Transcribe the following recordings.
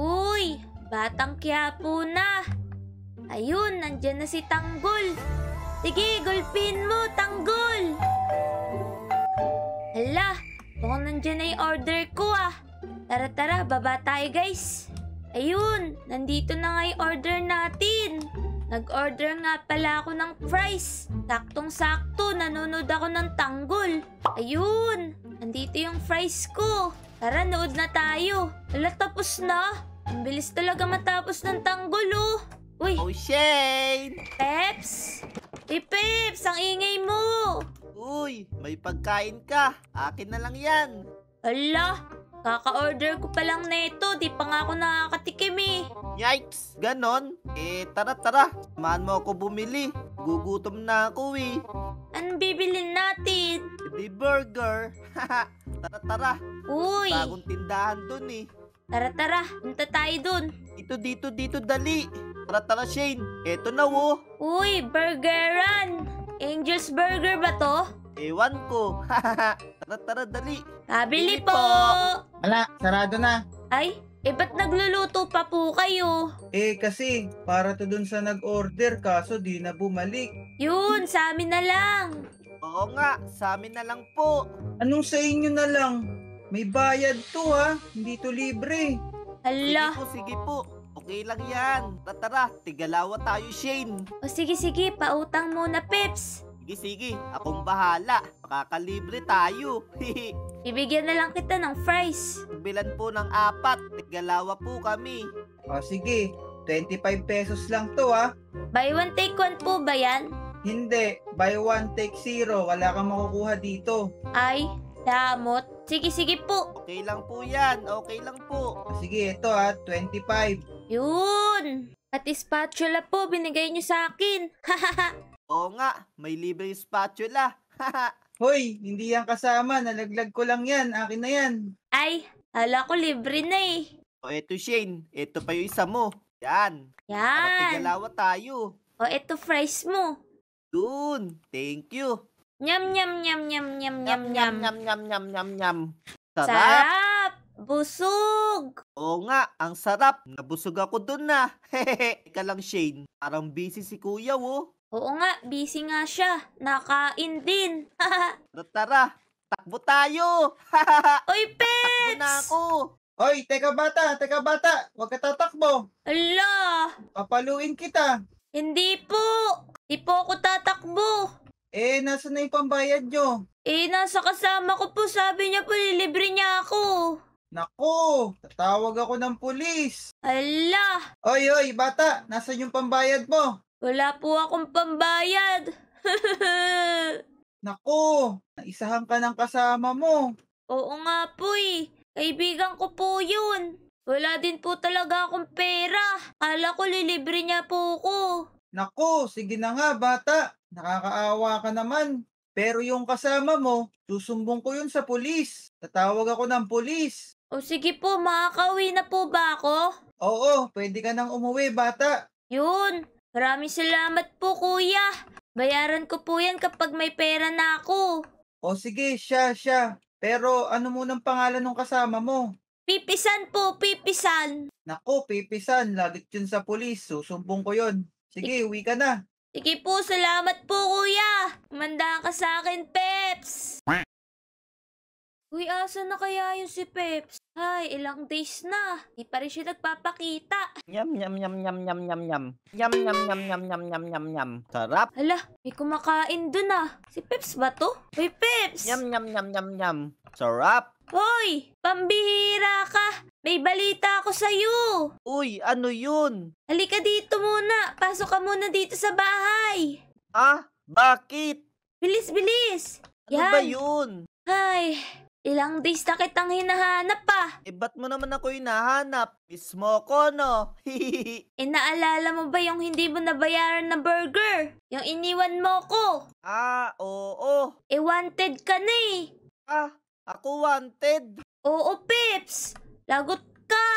Uy, batang Quiapo na. Ayun, nandyan na si Tanggol. Sige, gulpin mo, Tanggol! Hala, mukhang nandyan na order ko ah. Tara, tara, baba tayo guys. Ayun, nandito na nga yung order natin. Nag-order nga pala ako ng fries. Saktong-sakto, nanonood ako ng tanggol. Ayun, nandito yung fries ko. Tara, nood na tayo. Ala, tapos na. Ang bilis talaga matapos ng tanggol, oh. Uy. Oh, Shane! Peps? Eh, Peps, ang ingay mo. Uy, may pagkain ka. Akin na lang yan. Ala, kaka-order ko pa lang neto. Di pa nga ako nakakatikim eh. Yikes, ganon. Eh, tara tara. Samahan mo ako bumili. Gugutom na ako eh. Anong bibilin natin? Di burger. tara tara. Uy, Bagong tindahan dun eh. tara tara, punta tayo dun. Dito dito dito dali. Tara tara Shane. Eto na wo. Oh. Uy, burgeran! Angel's Burger ba to? Ewan ko. tara tara dali. Pabili po! Wala, sarado na. Ay, eh, ba't nagluluto pa po kayo? Eh, kasi para to dun sa nag-order kaso di na bumalik. Yun, sa amin na lang. Oo nga, sa amin na lang po. Anong sa inyo na lang? May bayad to ha, hindi to libre. Hala. Sige po, sige po. Okay lang yan. Tatara, tigalawa tayo, Shane. O sige, sige, pautang muna, Pips. Sige, sige. Akong bahala. Makakalibre tayo. Bibigyan na lang kita ng fries. Bilan po ng apat. Galawa po kami. O sige, 25 pesos lang to ha. Ah. Buy one take one po ba yan? Hindi, buy one take zero. Wala kang makukuha dito. Ay, damot. Sige, sige po. Okay lang po yan. Okay lang po. sige, ito ha, ah. 25. Yun! At spatula po, binigay niyo sa akin. Oo nga, may libreng spatula. Hoy, hindi yan kasama. Nalaglag ko lang yan. Akin na yan. Ay, ala ko libre na eh. O eto Shane, eto pa yung isa mo. Yan. Yan. tigalawa tayo. O eto fries mo. Dun. Thank you. Nyam nyam nyam nyam nyam nyam nyam. Nyam, nyam, nyam, nyam, nyam. Sarap. Sarap. Busog. Oo nga, ang sarap. Nabusog ako dun na. Hehehe. Ika lang, Shane. Parang busy si kuya, oh. Oo nga, busy nga siya. Nakain din. Tara, takbo tayo. Uy, Pets! Takbo na ako. Oy, teka bata, teka bata. Huwag ka tatakbo. Ala, Papaluin kita. hindi po. Hindi po ako tatakbo. Eh, nasa na yung pambayad nyo? Eh, nasa kasama ko po, sabi niya po, lilibre niya ako. Naku, tatawag ako ng pulis. Ala, Oy, oy, bata, nasa yung pambayad mo? Wala po akong pambayad. Nako, naisahan ka ng kasama mo. Oo nga po eh. Kaibigan ko po yun. Wala din po talaga akong pera. Kala ko lilibre niya po ko. Nako, sige na nga bata. Nakakaawa ka naman. Pero yung kasama mo, susumbong ko yun sa pulis. Tatawag ako ng pulis. O sige po, makakauwi na po ba ako? Oo, pwede ka nang umuwi bata. Yun, Maraming salamat po, kuya. Bayaran ko po yan kapag may pera na ako. O sige, siya, siya. Pero ano munang pangalan ng kasama mo? Pipisan po, pipisan. Nako, pipisan. Lagit yun sa polis. Susumbong ko yun. Sige, uwi ka na. Sige po, salamat po, kuya. Manda ka sa akin, pe. Uy, asa na kaya yung si Peps? Ay, ilang days na. Di pa rin siya nagpapakita. Yum, yum, yum, yum, yum, yum, yum. Yum, yum, yum, yum, yum, yum, yum, yum. Sarap. Hala, may kumakain dun ah. Si Peps ba to? Uy, Peps! Yum, yum, yum, yum, yum. Sarap. Hoy! Pambihira ka! May balita ako sa'yo! Uy, ano yun? Halika dito muna! Pasok ka muna dito sa bahay! Ah? Bakit? Bilis, bilis! Ano Yan. ba yun? Ay, Ilang days na kitang hinahanap pa. Ah. Eh, ba't mo naman ako hinahanap? Mismo ko, no? eh, naalala mo ba yung hindi mo nabayaran na burger? Yung iniwan mo ko? Ah, oo. Eh, wanted ka na eh. Ah, ako wanted? Oo, Pips. Lagot ka.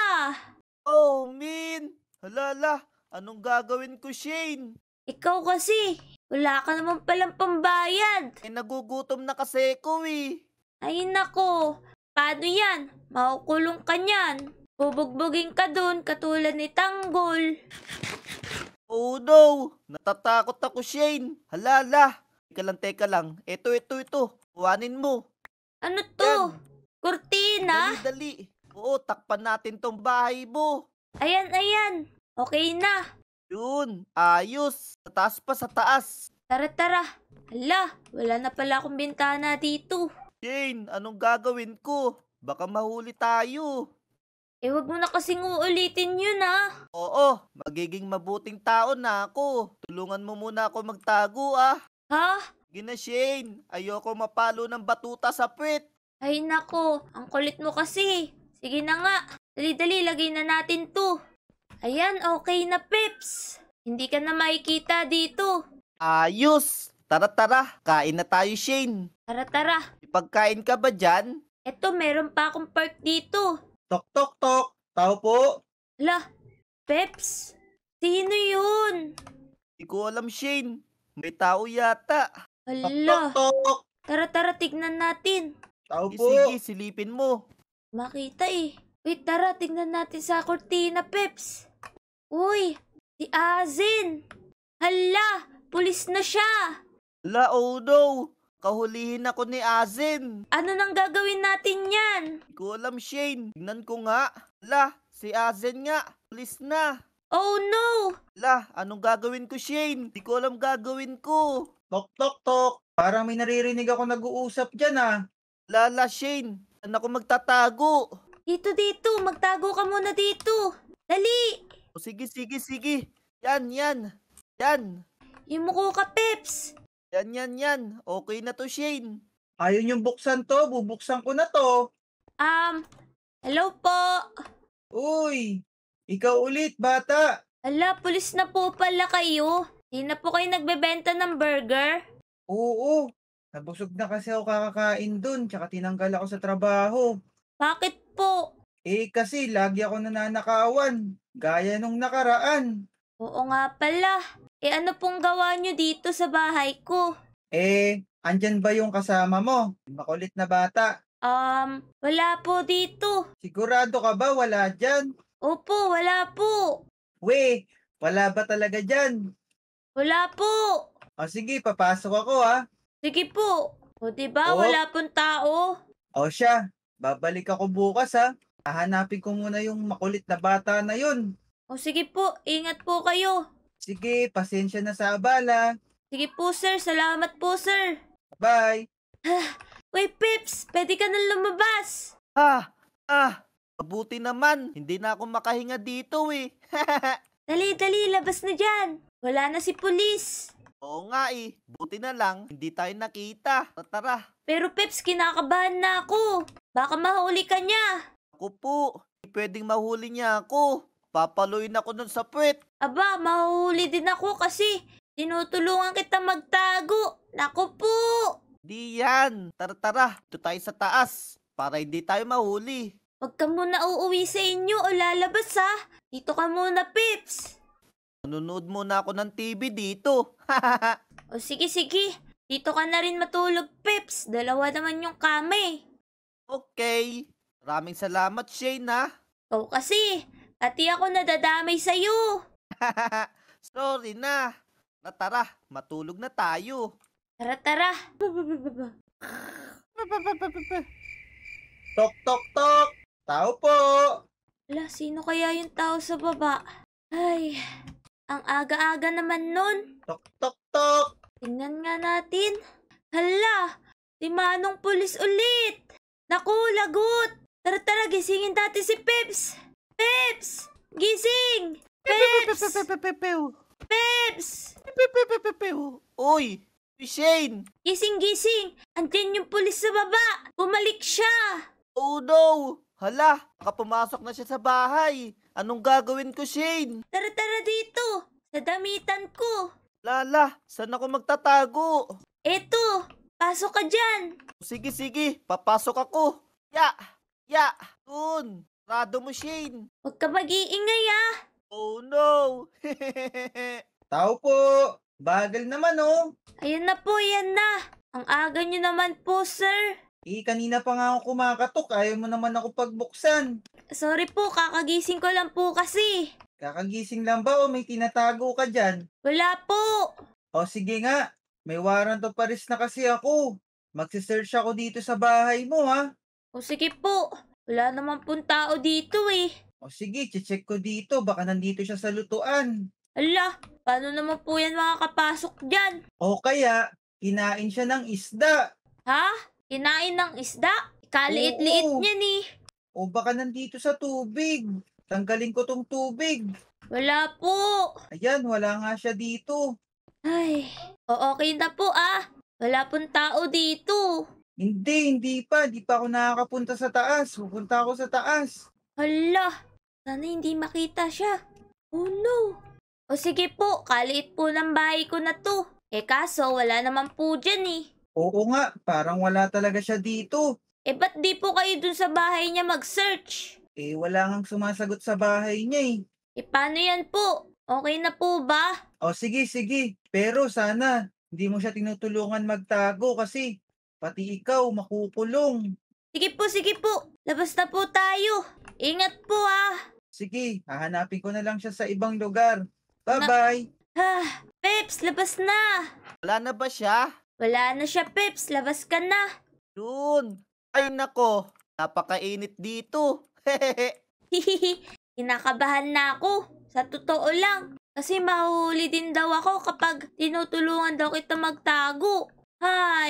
Oh, Min. Halala, anong gagawin ko, Shane? Ikaw kasi, wala ka naman palang pambayad. Eh, nagugutom na kasi ko eh. Ay nako, paano yan? Makukulong ka niyan. Bubugbugin ka dun, katulad ni Tanggol. Oh no! Natatakot ako, Shane! Halala! Teka lang, teka lang. Ito, ito, ito. Kuhanin mo. Ano to? Yan. Kurtina? Dali, dali. Oo, takpan natin tong bahay mo. Ayan, ayan. Okay na. Yun, ayos. Sa taas pa sa taas. Tara, tara. Hala, wala na pala akong bintana dito. Jane, anong gagawin ko? Baka mahuli tayo. Eh, wag mo na kasing uulitin yun, ha? Ah. Oo, magiging mabuting tao na ako. Tulungan mo muna ako magtago, ah. Ha? Gina Shane, ayoko mapalo ng batuta sa puwit. Ay nako, ang kulit mo kasi. Sige na nga, dali-dali lagay na natin to. Ayan, okay na, Pips. Hindi ka na makikita dito. Ayos! Tara tara, kain na tayo Shane. Tara tara, pagkain ka ba dyan? Eto, meron pa akong park dito. Tok, tok, tok. Tao po. Lah, Peps? Sino yun? Hindi ko alam, Shane. May tao yata. Hala. Tok, tok, tok. Tara, tara, tignan natin. Tao po. Sige, silipin mo. Makita eh. Wait, tara, tignan natin sa kortina, Peps. Uy, si Azin. Hala, pulis na siya. La, oh no. Kahulihin ako ni Azin. Ano nang gagawin natin yan? Hindi ko alam, Shane. Tingnan ko nga. La, si Azin nga. Please na. Oh no! La, anong gagawin ko, Shane? Hindi ko alam gagawin ko. Tok, tok, tok. Parang may naririnig ako nag-uusap dyan ah. Lala, Shane. Saan ako magtatago? Dito, dito. Magtago ka muna dito. Dali! O, sige, sige, sige. Yan, yan. Yan. Yung muko ka, Peps. Yan, yan, yan. Okay na to, Shane. Ayaw niyong buksan to. Bubuksan ko na to. Um, hello po. Uy, ikaw ulit, bata. Ala, pulis na po pala kayo. Di na po kayo nagbebenta ng burger? Oo, nabusog na kasi ako kakakain dun, tsaka tinanggal ako sa trabaho. Bakit po? Eh kasi lagi ako nananakawan, gaya nung nakaraan. Oo nga pala. Eh ano pong gawa nyo dito sa bahay ko? Eh, andyan ba yung kasama mo? Makulit na bata. Um, wala po dito. Sigurado ka ba wala dyan? Opo, wala po. We, wala ba talaga dyan? Wala po. O sige, papasok ako ha. Sige po. O diba, Oo. Oh. wala pong tao. O siya, babalik ako bukas ha. Hahanapin ko muna yung makulit na bata na yun. O sige po, ingat po kayo. Sige, pasensya na sa abala. Sige po, sir. Salamat po, sir. Bye. Ah, uy, Pips! Pwede ka nang lumabas! Ah! Ah! Mabuti naman. Hindi na ako makahinga dito eh. Dali, dali! Labas na dyan! Wala na si pulis! Oo nga eh. Buti na lang. Hindi tayo nakita. Ah, tara. Pero Pips, kinakabahan na ako. Baka mahuli ka niya. Ako po. Pwedeng mahuli niya ako. Papaluin ako nun sa puwit. Aba, mahuli din ako kasi tinutulungan kita magtago. Naku po! Di yan. Tara, tara. Ito tayo sa taas para hindi tayo mahuli. Huwag ka muna uuwi sa inyo o lalabas ha. Dito ka muna, Pips. Nanonood muna ako ng TV dito. o sige, sige. Dito ka na rin matulog, Pips. Dalawa naman yung kame. Okay. Maraming salamat, Shane ha. Ikaw kasi. At di ako nadadamay sa'yo. Sorry na. Natara, matulog na tayo. Tara, tara. Tok, tok, tok. Tao po. Ala, sino kaya yung tao sa baba? Ay, ang aga-aga naman nun. Tok, tok, tok. Tingnan nga natin. Hala, si Manong Pulis ulit. Naku, lagot. Tara, tara, gisingin natin si Pips. Peps! Gising! Peps! Peps! Oy! Shane! Gising, gising! Andiyan yung pulis sa baba! Bumalik siya! Oh no! Hala, nakapumasok na siya sa bahay. Anong gagawin ko, Shane? Tara, tara dito! Sa damitan ko! Lala, saan ako magtatago? Eto! Pasok ka dyan! Sige, sige, papasok ako. Ya! Ya! Dun! Rado mo, Shane. Huwag ka mag-iingay ah. Oh no! Tao po! Bagal naman oh! Ayan na po, yan na. Ang aga nyo naman po, sir. Eh, kanina pa nga ako kumakatok. Ayaw mo naman ako pagbuksan. Sorry po, kakagising ko lang po kasi. Kakagising lang ba o oh? may tinatago ka dyan? Wala po. O oh, sige nga, may warrant of arrest na kasi ako. Magsisearch ako dito sa bahay mo ha. O sige po, wala naman pong tao dito eh. O sige, check ko dito. Baka nandito siya sa lutuan. Ala, paano naman po yan makakapasok dyan? O kaya, kinain siya ng isda. Ha? Kinain ng isda? Kaliit-liit niya ni. Eh. O baka nandito sa tubig. Tanggalin ko tong tubig. Wala po. Ayan, wala nga siya dito. Ay, o okay na po ah. Wala pong tao dito. Hindi, hindi pa. Di pa ako nakakapunta sa taas. Pupunta ako sa taas. Hala! Sana hindi makita siya. Oh no! O sige po, kaliit po ng bahay ko na to. Eh kaso, wala naman po dyan eh. Oo nga, parang wala talaga siya dito. Eh ba't di po kayo dun sa bahay niya mag-search? Eh wala ngang sumasagot sa bahay niya eh. Eh paano yan po? Okay na po ba? O sige, sige. Pero sana, hindi mo siya tinutulungan magtago kasi Pati ikaw, makukulong. Sige po, sige po. Labas na po tayo. Ingat po ah. Sige, hahanapin ko na lang siya sa ibang lugar. Bye-bye. Ah, Peps, labas na. Wala na ba siya? Wala na siya, Peps. Labas ka na. Dun. Ay nako, napakainit dito. Hehehe. Kinakabahan na ako. Sa totoo lang. Kasi mahuli din daw ako kapag tinutulungan daw kita magta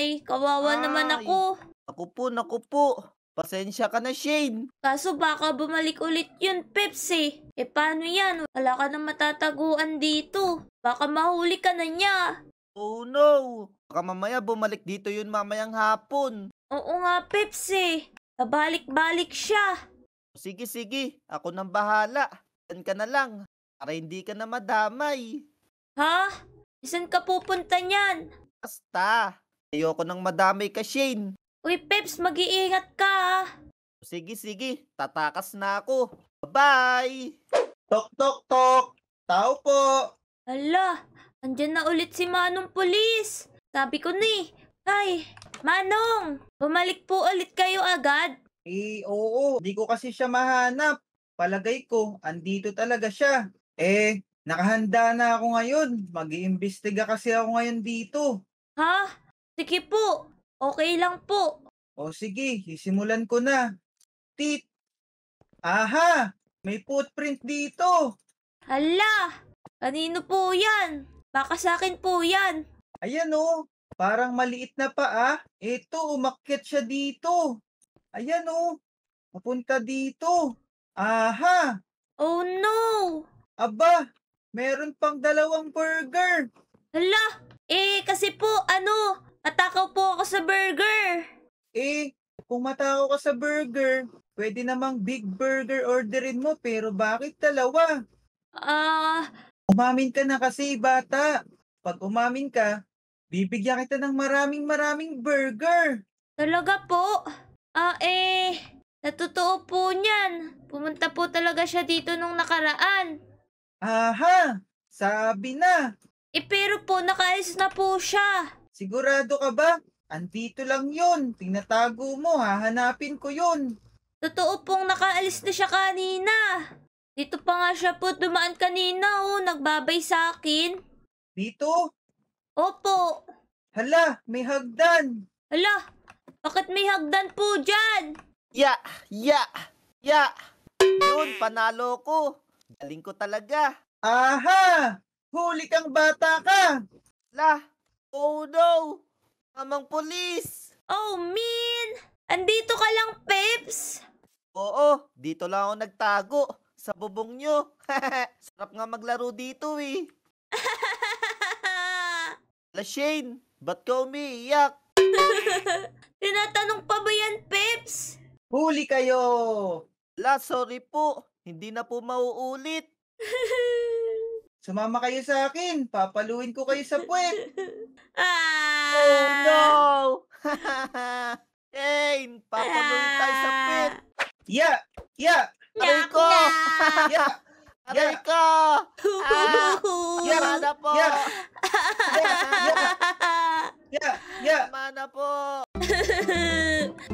ay, kawawa Ay. naman ako. Ako po, naku po. Pasensya ka na, Shane. Kaso baka bumalik ulit yun, Pepsi. Eh. eh. paano yan? Wala ka nang matataguan dito. Baka mahuli ka na niya. Oh no! Baka mamaya bumalik dito yun mamayang hapon. Oo nga, Pepsi. Babalik-balik eh. siya. Sige, sige. Ako nang bahala. Isan ka na lang. Para hindi ka na madamay. Ha? Isan ka pupunta niyan? Basta. Ayoko ng madamay ka, Shane. Uy, Peps, mag-iingat ka ah. Sige, sige. Tatakas na ako. Bye! Tok, tok, tok. Tao po. Hala, andyan na ulit si Manong Polis. Sabi ko ni, eh. ay, Manong, bumalik po ulit kayo agad. Eh, oo. Di ko kasi siya mahanap. Palagay ko, andito talaga siya. Eh, nakahanda na ako ngayon. Mag-iimbestiga kasi ako ngayon dito. Ha? Sige po. Okay lang po. O sige, sisimulan ko na. Tit. Aha! May footprint dito. Hala! Kanino po yan? Baka sa akin po yan. Ayan o. Parang maliit na pa ah. Ito, umakyat siya dito. Ayan o. Papunta dito. Aha! Oh no! Aba, meron pang dalawang burger. Hala! Eh, kasi po, ano, Natakaw po ako sa burger. Eh, kung matakaw ka sa burger, pwede namang big burger orderin mo pero bakit dalawa? Ah... Uh... Umamin ka na kasi, bata. Pag umamin ka, bibigyan kita ng maraming maraming burger. Talaga po? Ah, uh, eh, natotoo po niyan. Pumunta po talaga siya dito nung nakaraan. Aha, sabi na. Eh, pero po, nakaalis na po siya. Sigurado ka ba? Andito lang yun. Tinatago mo, hahanapin ko yun. Totoo pong nakaalis na siya kanina. Dito pa nga siya po dumaan kanina oh, nagbabay sa akin. Dito? Opo. Hala, may hagdan. Hala, bakit may hagdan po dyan? Ya, ya, ya. Yun, panalo ko. Galing ko talaga. Aha! Huli kang bata ka! Lah, Oh no! Mamang polis! Oh, Min! Andito ka lang, Peps! Oo, dito lang ako nagtago. Sa bubong nyo. Sarap nga maglaro dito eh. La Shane, ba't ka umiiyak? Tinatanong pa ba yan, Peps? Huli kayo! La, sorry po. Hindi na po mauulit. Sumama kayo sa akin. Papaluin ko kayo sa puwet. Oh, ah! Oh no! Kane, papaluin tayo sa pit! Ah! Yeah! Yeah! Aray ko! yeah! Aray ko! Ah! Yeah! Mana po! Yeah! Yeah! Yeah! Mana po!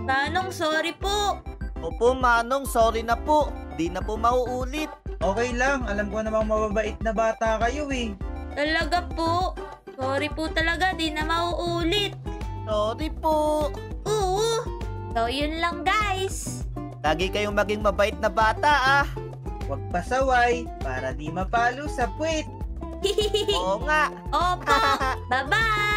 Manong, sorry po! Opo, Manong, sorry na po. Di na po mauulit. Okay lang, alam ko namang mababait na bata kayo eh. Talaga po? Sorry po talaga, di na mauulit. Sorry po. Oo. So, yun lang guys. Lagi kayong maging mabait na bata ah. Huwag pasaway para di mapalo sa puwit. Oo nga. Opo. Bye-bye.